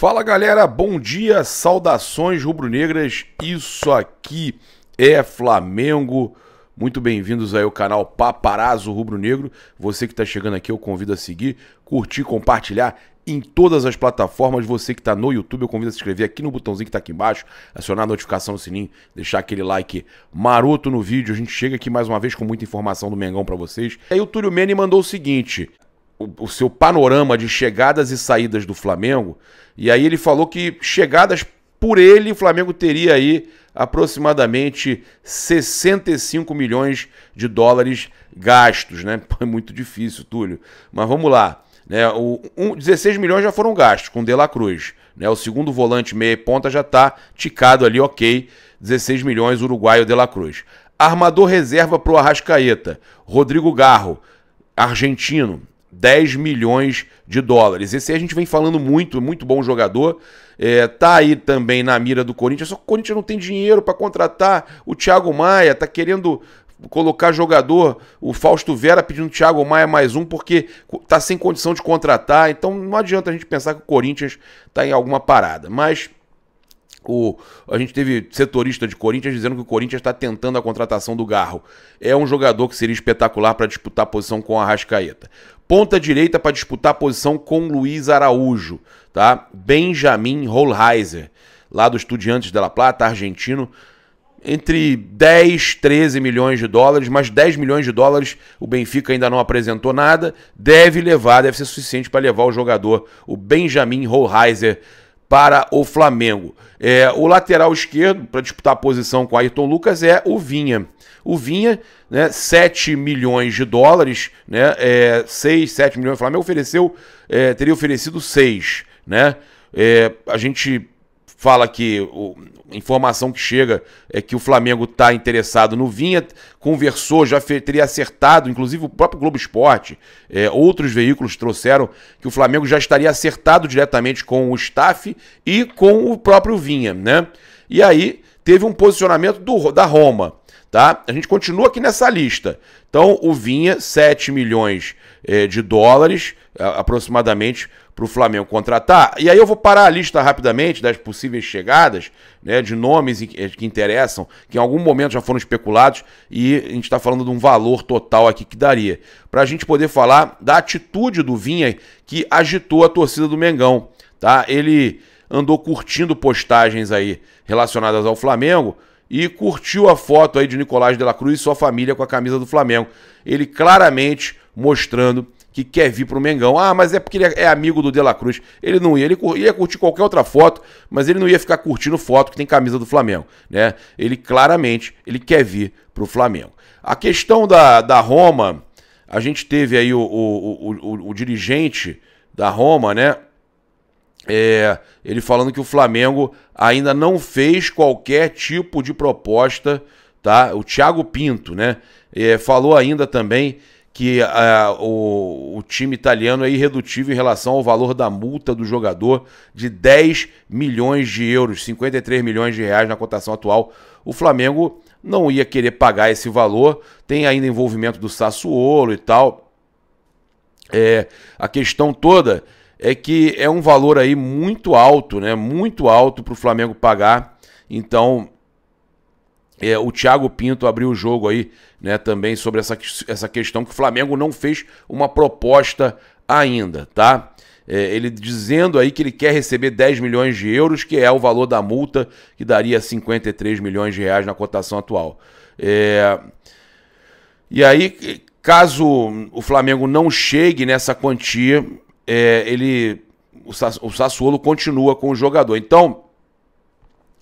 Fala galera, bom dia, saudações rubro-negras. Isso aqui é Flamengo. Muito bem-vindos aí ao canal Paparazzo Rubro-Negro. Você que está chegando aqui, eu convido a seguir, curtir, compartilhar em todas as plataformas. Você que está no YouTube, eu convido a se inscrever aqui no botãozinho que está aqui embaixo, acionar a notificação no sininho, deixar aquele like maroto no vídeo. A gente chega aqui mais uma vez com muita informação do Mengão para vocês. Aí o Túlio Mene mandou o seguinte: o, o seu panorama de chegadas e saídas do Flamengo. E aí ele falou que chegadas por ele, o Flamengo teria aí aproximadamente 65 milhões de dólares gastos, né? É muito difícil, Túlio. Mas vamos lá. Né, o, um, 16 milhões já foram gastos com De La Cruz. Né, o segundo volante meia e ponta já está ticado ali, ok. 16 milhões, uruguaio De La Cruz. Armador reserva para o Arrascaeta, Rodrigo Garro, argentino, 10 milhões de dólares. Esse aí a gente vem falando muito, muito bom jogador. É, tá aí também na mira do Corinthians, só que o Corinthians não tem dinheiro para contratar o Thiago Maia, tá querendo colocar jogador, o Fausto Vera pedindo Thiago Maia mais um, porque tá sem condição de contratar, então não adianta a gente pensar que o Corinthians tá em alguma parada, mas o, a gente teve setorista de Corinthians dizendo que o Corinthians está tentando a contratação do Garro. É um jogador que seria espetacular para disputar a posição com a Arrascaeta. Ponta direita para disputar a posição com Luiz Araújo, tá? Benjamin Holheiser, lá do Estudiantes de La Plata, argentino. Entre 10, 13 milhões de dólares, mas 10 milhões de dólares o Benfica ainda não apresentou nada. Deve levar, deve ser suficiente para levar o jogador, o Benjamin Holheiser, para o Flamengo. É, o lateral esquerdo, para disputar a posição com Ayrton Lucas, é o Vinha. O Vinha, né, 7 milhões de dólares, né, é, 6, 7 milhões, o Flamengo ofereceu, é, teria oferecido 6. Né? É, a gente fala que o, informação que chega é que o Flamengo está interessado no Vinha, conversou, já teria acertado, inclusive o próprio Globo Esporte, é, outros veículos trouxeram que o Flamengo já estaria acertado diretamente com o staff e com o próprio Vinha, né? E aí teve um posicionamento do, da Roma tá? A gente continua aqui nessa lista. Então, o Vinha, 7 milhões eh, de dólares, eh, aproximadamente, para o Flamengo contratar. E aí eu vou parar a lista rapidamente das possíveis chegadas, né, de nomes eh, que interessam, que em algum momento já foram especulados, e a gente está falando de um valor total aqui que daria. Para a gente poder falar da atitude do Vinha que agitou a torcida do Mengão, tá? Ele andou curtindo postagens aí relacionadas ao Flamengo, e curtiu a foto aí de Nicolás de la Cruz e sua família com a camisa do Flamengo. Ele claramente mostrando que quer vir para o Mengão. Ah, mas é porque ele é amigo do De La Cruz. Ele não ia, ele ia curtir qualquer outra foto, mas ele não ia ficar curtindo foto que tem camisa do Flamengo, né? Ele claramente, ele quer vir para o Flamengo. A questão da, da Roma, a gente teve aí o, o, o, o dirigente da Roma, né? é, ele falando que o Flamengo ainda não fez qualquer tipo de proposta, tá? O Thiago Pinto, né? É, falou ainda também que é, o, o time italiano é irredutível em relação ao valor da multa do jogador de 10 milhões de euros, 53 milhões de reais na cotação atual. O Flamengo não ia querer pagar esse valor, tem ainda envolvimento do Sassuolo e tal. É, a questão toda é que é um valor aí muito alto, né? Muito alto para o Flamengo pagar. Então, é, o Thiago Pinto abriu o jogo aí, né? Também sobre essa, essa questão que o Flamengo não fez uma proposta ainda, tá? É, ele dizendo aí que ele quer receber 10 milhões de euros, que é o valor da multa que daria 53 milhões de reais na cotação atual. É... E aí, caso o Flamengo não chegue nessa quantia, é, ele o, Sassuolo continua com o jogador. Então,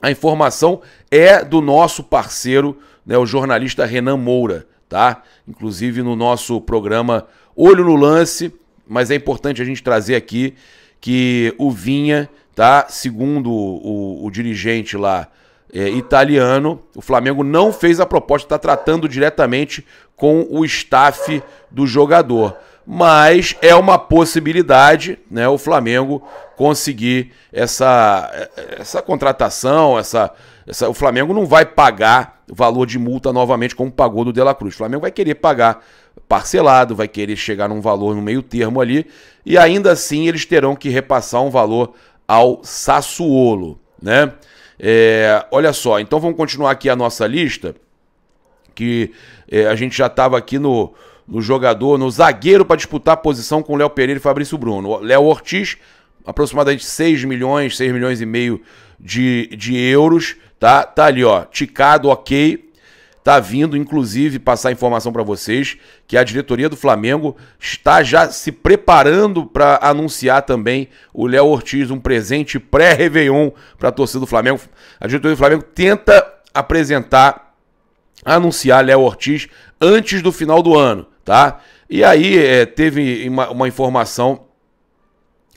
a informação é do nosso parceiro, né, o jornalista Renan Moura, tá? Inclusive no nosso programa Olho no Lance, mas é importante a gente trazer aqui que o Vinha, tá? Segundo o, o, o dirigente lá é, italiano, o Flamengo não fez a proposta, está tratando diretamente com o staff do jogador mas é uma possibilidade né, o Flamengo conseguir essa, essa contratação, essa, essa, o Flamengo não vai pagar valor de multa novamente como pagou do De La Cruz. O Flamengo vai querer pagar parcelado, vai querer chegar num valor no meio termo ali, e ainda assim eles terão que repassar um valor ao Sassuolo, né? É, olha só, então vamos continuar aqui a nossa lista, que é, a gente já estava aqui no, no jogador, no zagueiro para disputar a posição com Léo Pereira e Fabrício Bruno. Léo Ortiz, aproximadamente 6 milhões, 6 milhões e meio de, de euros, tá? Tá ali, ó, ticado, ok. Tá vindo, inclusive, passar informação para vocês que a diretoria do Flamengo está já se preparando para anunciar também o Léo Ortiz, um presente pré-Réveillon para a torcida do Flamengo. A diretoria do Flamengo tenta apresentar, anunciar Léo Ortiz antes do final do ano tá? E aí é, teve uma, uma informação,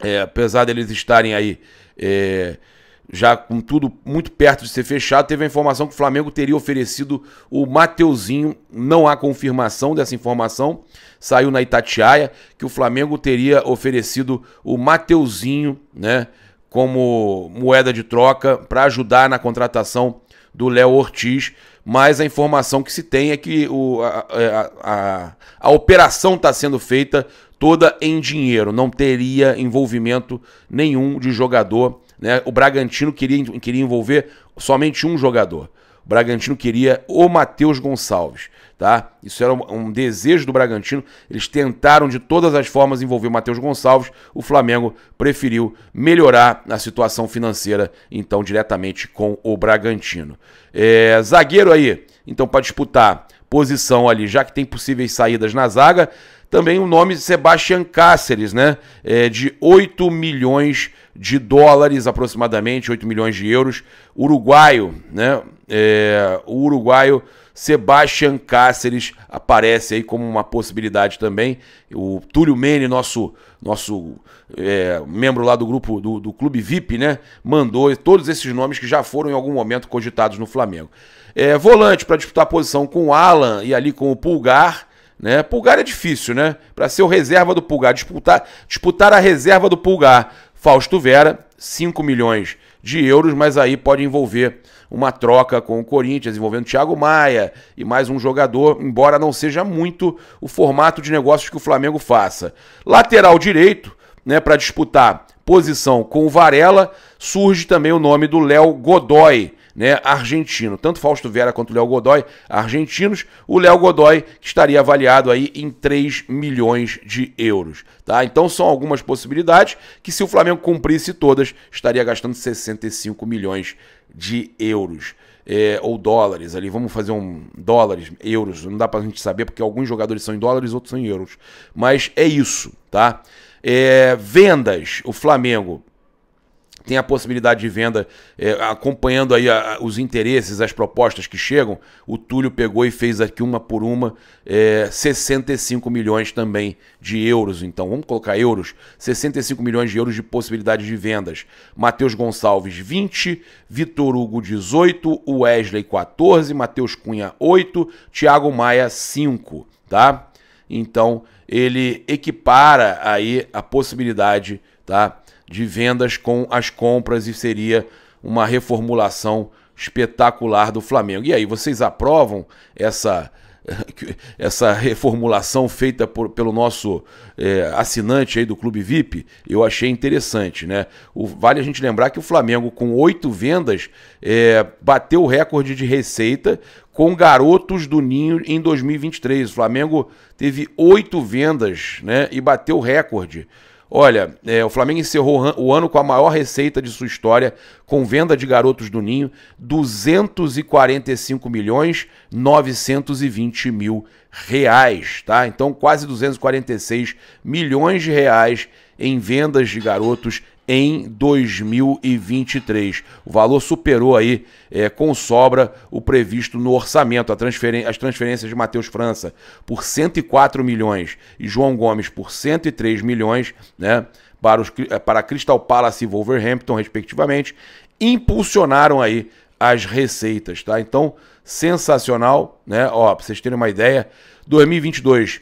é, apesar deles estarem aí é, já com tudo muito perto de ser fechado, teve a informação que o Flamengo teria oferecido o Mateuzinho. Não há confirmação dessa informação. Saiu na Itatiaia que o Flamengo teria oferecido o Mateuzinho, né? Como moeda de troca para ajudar na contratação do Léo Ortiz mas a informação que se tem é que o, a, a, a, a operação está sendo feita toda em dinheiro, não teria envolvimento nenhum de jogador. Né? O Bragantino queria, queria envolver somente um jogador. Bragantino queria o Matheus Gonçalves, tá? Isso era um, um desejo do Bragantino. Eles tentaram de todas as formas envolver o Matheus Gonçalves. O Flamengo preferiu melhorar a situação financeira, então, diretamente com o Bragantino. É, zagueiro aí, então, para disputar posição ali, já que tem possíveis saídas na zaga. Também o nome de Sebastian Cáceres, né? É de 8 milhões de dólares, aproximadamente, 8 milhões de euros. Uruguaio, né? É, o uruguaio Sebastian Cáceres aparece aí como uma possibilidade também. O Túlio Mene, nosso nosso é, membro lá do grupo do, do Clube VIP, né? Mandou todos esses nomes que já foram em algum momento cogitados no Flamengo. É, volante para disputar a posição com o Alan e ali com o Pulgar. Né? Pulgar é difícil, né? Para ser o reserva do Pulgar, disputar, disputar a reserva do Pulgar. Fausto Vera, 5 milhões de euros, mas aí pode envolver uma troca com o Corinthians, envolvendo Thiago Maia e mais um jogador, embora não seja muito o formato de negócios que o Flamengo faça. Lateral direito, né, para disputar posição com o Varela, surge também o nome do Léo Godoy, né, argentino. Tanto Fausto Vera quanto Léo Godoy, argentinos. O Léo Godoy estaria avaliado aí em 3 milhões de euros. Tá? Então são algumas possibilidades que se o Flamengo cumprisse todas, estaria gastando 65 milhões de euros. É, ou dólares ali, vamos fazer um dólares, euros, não dá pra gente saber porque alguns jogadores são em dólares, outros são em euros. Mas é isso, tá? É, vendas, o Flamengo tem a possibilidade de venda, é, acompanhando aí a, a, os interesses, as propostas que chegam, o Túlio pegou e fez aqui uma por uma, é, 65 milhões também de euros. Então, vamos colocar euros, 65 milhões de euros de possibilidade de vendas. Matheus Gonçalves, 20, Vitor Hugo, 18, Wesley, 14, Matheus Cunha, 8, Thiago Maia, 5, tá? Então, ele equipara aí a possibilidade, tá? de vendas com as compras e seria uma reformulação espetacular do Flamengo. E aí, vocês aprovam essa essa reformulação feita por, pelo nosso é, assinante aí do Clube VIP, eu achei interessante, né? O, vale a gente lembrar que o Flamengo, com oito vendas, é, bateu o recorde de receita com garotos do Ninho em 2023. O Flamengo teve oito vendas, né? E bateu o recorde. Olha, é, o Flamengo encerrou o ano com a maior receita de sua história, com venda de garotos do Ninho, 245 milhões 920 mil reais, tá? Então quase 246 milhões de reais em vendas de garotos em 2023. O valor superou aí é, com sobra o previsto no orçamento. Transferen as transferências de Matheus França por 104 milhões e João Gomes por 103 milhões, né? Para, os, é, para Crystal Palace e Wolverhampton, respectivamente, impulsionaram aí as receitas, tá? Então, sensacional, né? Ó, vocês terem uma ideia, 2022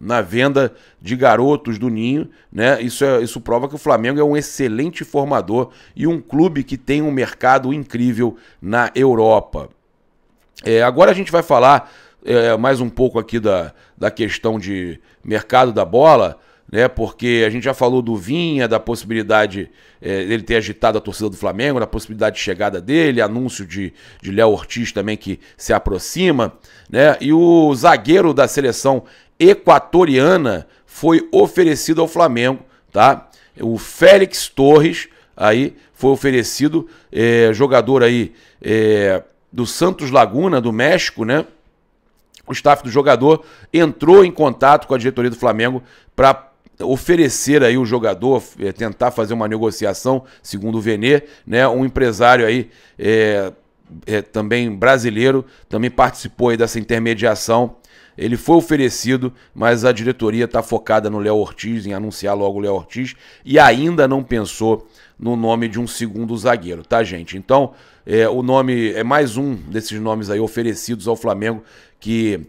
na venda de garotos do Ninho, né? Isso, é, isso prova que o Flamengo é um excelente formador e um clube que tem um mercado incrível na Europa. É, agora a gente vai falar é, mais um pouco aqui da, da questão de mercado da bola né? Porque a gente já falou do Vinha, da possibilidade é, dele ter agitado a torcida do Flamengo, da possibilidade de chegada dele, anúncio de, de Léo Ortiz também que se aproxima, né? E o zagueiro da seleção equatoriana foi oferecido ao Flamengo, tá? O Félix Torres aí foi oferecido, é, jogador aí é, do Santos Laguna, do México, né? O staff do jogador entrou em contato com a diretoria do Flamengo para oferecer aí o jogador, é, tentar fazer uma negociação, segundo o Venê, né? Um empresário aí é, é, também brasileiro, também participou aí dessa intermediação. Ele foi oferecido, mas a diretoria está focada no Léo Ortiz, em anunciar logo o Léo Ortiz, e ainda não pensou no nome de um segundo zagueiro, tá, gente? Então, é, o nome é mais um desses nomes aí oferecidos ao Flamengo que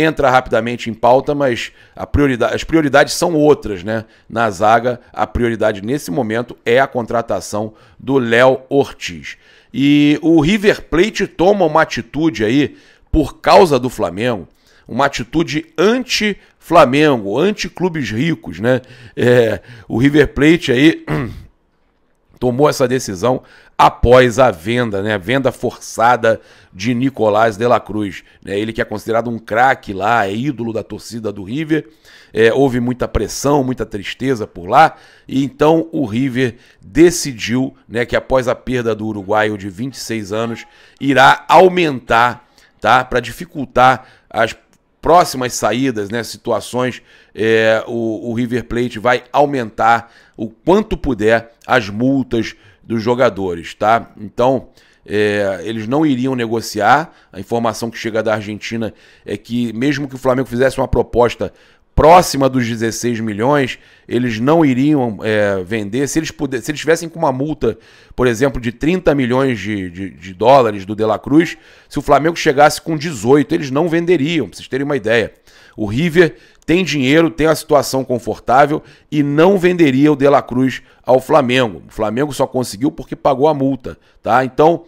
entra rapidamente em pauta, mas prioridade, as prioridades são outras, né? Na zaga, a prioridade nesse momento é a contratação do Léo Ortiz. E o River Plate toma uma atitude aí por causa do Flamengo, uma atitude anti-Flamengo, anti-clubes ricos, né? É, o River Plate aí tomou essa decisão após a venda, né? A venda forçada de Nicolás de la Cruz. Né? Ele que é considerado um craque lá, é ídolo da torcida do River. É, houve muita pressão, muita tristeza por lá. E então o River decidiu né, que após a perda do uruguaio de 26 anos, irá aumentar tá, para dificultar as próximas saídas, né, situações, é, o, o, River Plate vai aumentar o quanto puder as multas dos jogadores, tá? Então, é, eles não iriam negociar. A informação que chega da Argentina é que, mesmo que o Flamengo fizesse uma proposta próxima dos 16 milhões, eles não iriam é, vender. Se eles, puder, se eles tivessem com uma multa, por exemplo, de 30 milhões de, de, de dólares do De La Cruz, se o Flamengo chegasse com 18, eles não venderiam, pra vocês terem uma ideia. O River tem dinheiro, tem a situação confortável e não venderia o De La Cruz ao Flamengo. O Flamengo só conseguiu porque pagou a multa, tá? Então,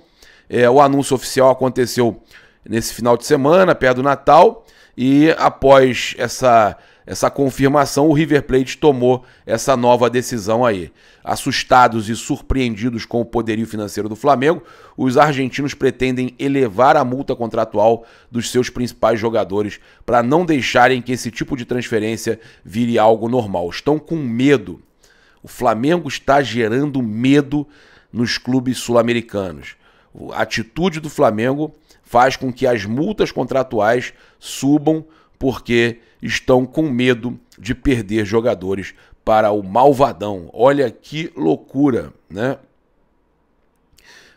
é, o anúncio oficial aconteceu nesse final de semana, perto do Natal, e após essa essa confirmação, o River Plate tomou essa nova decisão aí. Assustados e surpreendidos com o poderio financeiro do Flamengo, os argentinos pretendem elevar a multa contratual dos seus principais jogadores para não deixarem que esse tipo de transferência vire algo normal. Estão com medo. O Flamengo está gerando medo nos clubes sul-americanos. A atitude do Flamengo faz com que as multas contratuais subam porque estão com medo de perder jogadores para o malvadão. Olha que loucura, né?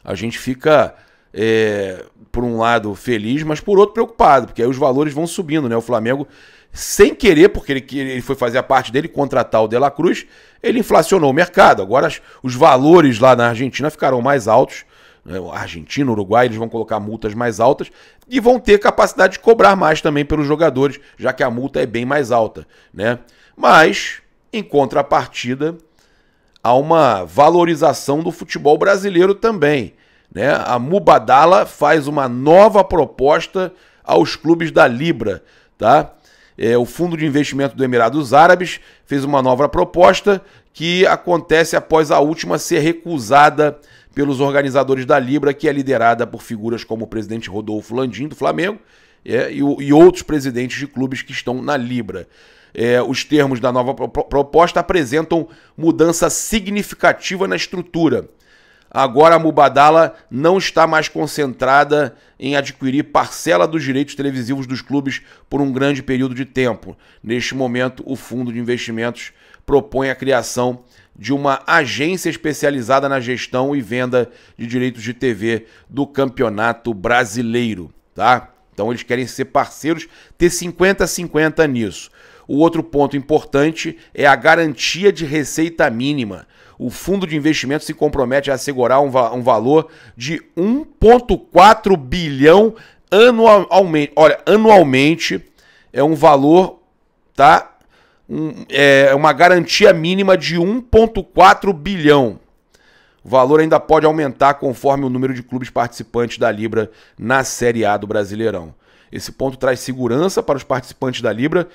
A gente fica, é, por um lado, feliz, mas por outro, preocupado, porque aí os valores vão subindo, né? O Flamengo, sem querer, porque ele, ele foi fazer a parte dele, contratar o De La Cruz, ele inflacionou o mercado. Agora, os valores lá na Argentina ficaram mais altos né, Argentina, Uruguai, eles vão colocar multas mais altas e vão ter capacidade de cobrar mais também pelos jogadores, já que a multa é bem mais alta, né? Mas, em contrapartida, há uma valorização do futebol brasileiro também, né? A Mubadala faz uma nova proposta aos clubes da Libra, tá? É, o Fundo de Investimento do Emirados Árabes fez uma nova proposta que acontece após a última ser recusada pelos organizadores da Libra, que é liderada por figuras como o presidente Rodolfo Landim, do Flamengo, é, e, e, outros presidentes de clubes que estão na Libra. É, os termos da nova proposta apresentam mudança significativa na estrutura. Agora a Mubadala não está mais concentrada em adquirir parcela dos direitos televisivos dos clubes por um grande período de tempo. Neste momento, o fundo de investimentos propõe a criação de uma agência especializada na gestão e venda de direitos de TV do Campeonato Brasileiro, tá? Então eles querem ser parceiros, ter 50 50 nisso. O outro ponto importante é a garantia de receita mínima. O fundo de investimento se compromete a assegurar um, va um valor de 1,4 bilhão anualmente. Olha, anualmente é um valor tá um, é, é, uma garantia mínima de 1,4 bilhão. O valor ainda pode aumentar conforme o número de clubes participantes da Libra na Série A do Brasileirão. Esse ponto traz segurança para os participantes da Libra,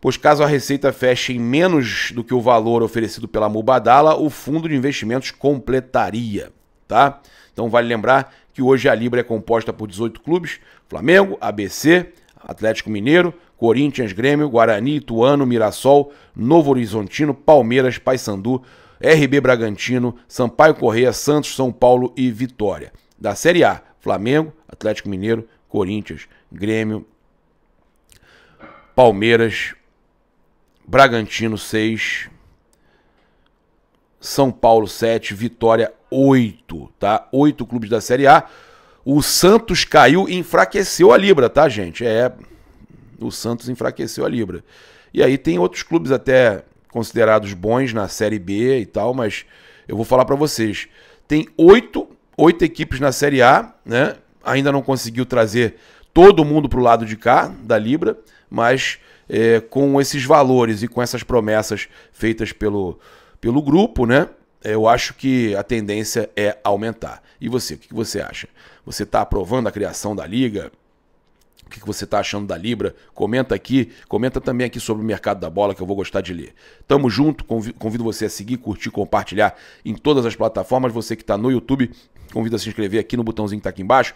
pois caso a receita feche em menos do que o valor oferecido pela Mubadala, o fundo de investimentos completaria, tá? Então vale lembrar que hoje a Libra é composta por 18 clubes: Flamengo, ABC, Atlético Mineiro, Corinthians, Grêmio, Guarani, Ituano, Mirassol, Novo Horizontino, Palmeiras, Paysandu, RB Bragantino, Sampaio Correia, Santos, São Paulo e Vitória. Da Série A, Flamengo, Atlético Mineiro, Corinthians, Grêmio, Palmeiras, Bragantino 6, São Paulo 7, Vitória 8, tá? 8 clubes da Série A. O Santos caiu e enfraqueceu a Libra, tá, gente? É o Santos enfraqueceu a Libra. E aí tem outros clubes até considerados bons na Série B e tal, mas eu vou falar para vocês. Tem oito, oito equipes na Série A, né? Ainda não conseguiu trazer todo mundo para o lado de cá da Libra, mas é, com esses valores e com essas promessas feitas pelo, pelo grupo, né? É, eu acho que a tendência é aumentar. E você, o que você acha? Você está aprovando a criação da liga? que você está achando da Libra. Comenta aqui, comenta também aqui sobre o mercado da bola, que eu vou gostar de ler. Tamo junto, convido você a seguir, curtir, compartilhar em todas as plataformas. Você que está no YouTube, convido a se inscrever aqui no botãozinho que está aqui embaixo.